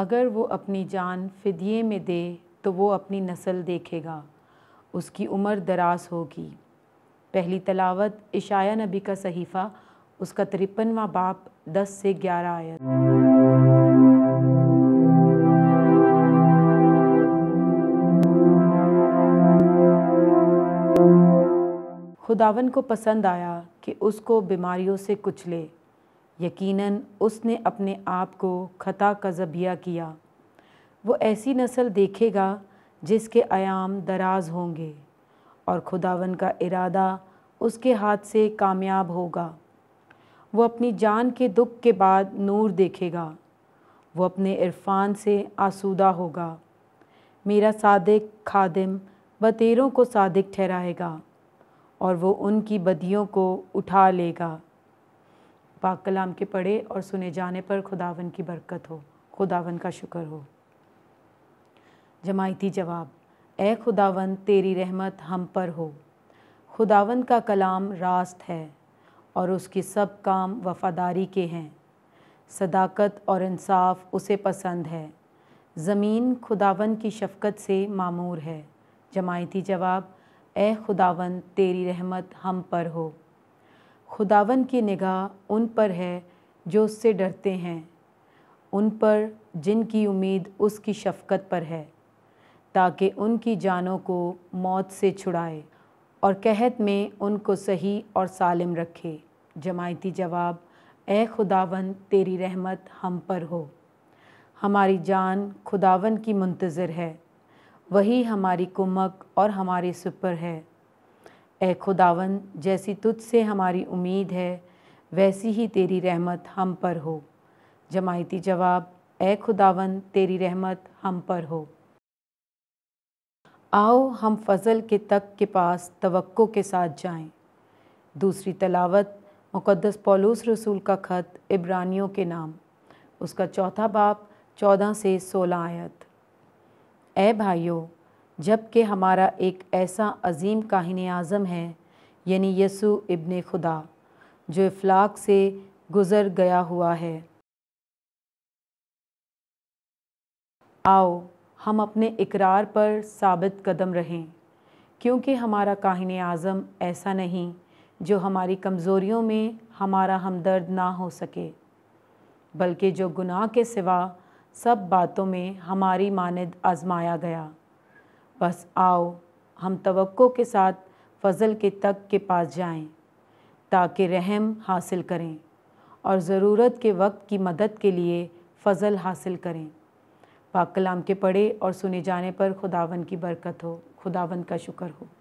अगर वो अपनी जान फिदिये में दे तो वो अपनी नस्ल देखेगा उसकी उम्र दराज होगी पहली तलावत इशाया नबी का सहीफ़ा उसका तिरपनवा बाप दस से ग्यारह आयत खुदावन को पसंद आया कि उसको बीमारियों से कुचले यकीनन उसने अपने आप को खता का जबिया किया वो ऐसी नस्ल देखेगा जिसके आयाम दराज होंगे और खुदावन का इरादा उसके हाथ से कामयाब होगा वो अपनी जान के दुख के बाद नूर देखेगा वो अपने इरफान से आसूदा होगा मेरा सादिक खादिम बतेरों को सादिक ठहराएगा और वो उनकी बदियों को उठा लेगा पाक कलाम के पढ़े और सुने जाने पर खुदावन की बरकत हो खुदावन का शुक्र हो जमायती जवाब ए खुदावन तेरी रहमत हम पर हो खुदावन का कलाम रास्त है और उसके सब काम वफादारी के हैं सदाकत और इंसाफ उसे पसंद है ज़मीन खुदावन की शफकत से मामूर है जमायती जवाब ए खुदावन तेरी रहमत हम पर हो खुदावन की निगाह उन पर है जो उससे डरते हैं उन पर जिनकी उम्मीद उसकी शफकत पर है ताकि उनकी जानों को मौत से छुड़ाए और कहत में उनको सही और सालिम रखे जमायती जवाब ए खुदावन तेरी रहमत हम पर हो हमारी जान खुदावन की मुंतज़र है वही हमारी कुमक और हमारे सुपर है ए खुदावन जैसी तुझसे हमारी उम्मीद है वैसी ही तेरी रहमत हम पर हो जमायती जवाब ए खुदावन तेरी रहमत हम पर हो आओ हम फजल के तक के पास तवक्को के साथ जाएं। दूसरी तलावत मुक़दस पौलूस रसूल का ख़त इब्रानियों के नाम उसका चौथा बाप चौदह से सोलह आयत ए भाइयों जबकि हमारा एक ऐसा अजीम काहिन आज़म है यानी यसु इबन खुदा जो इफलाक से गुज़र गया हुआ है आओ हम अपने इकरार पर साबित कदम रहें क्योंकि हमारा काहिन आज़म ऐसा नहीं जो हमारी कमज़ोरियों में हमारा हमदर्द ना हो सके बल्कि जो गुनाह के सिवा सब बातों में हमारी मानद आजमाया गया बस आओ हम तवक्को के साथ फजल के तक के पास जाएं ताकि रहम हासिल करें और ज़रूरत के वक्त की मदद के लिए फ़जल हासिल करें पाक कलाम के पढ़े और सुने जाने पर खुदावन की बरकत हो खुदावन का शुक्र हो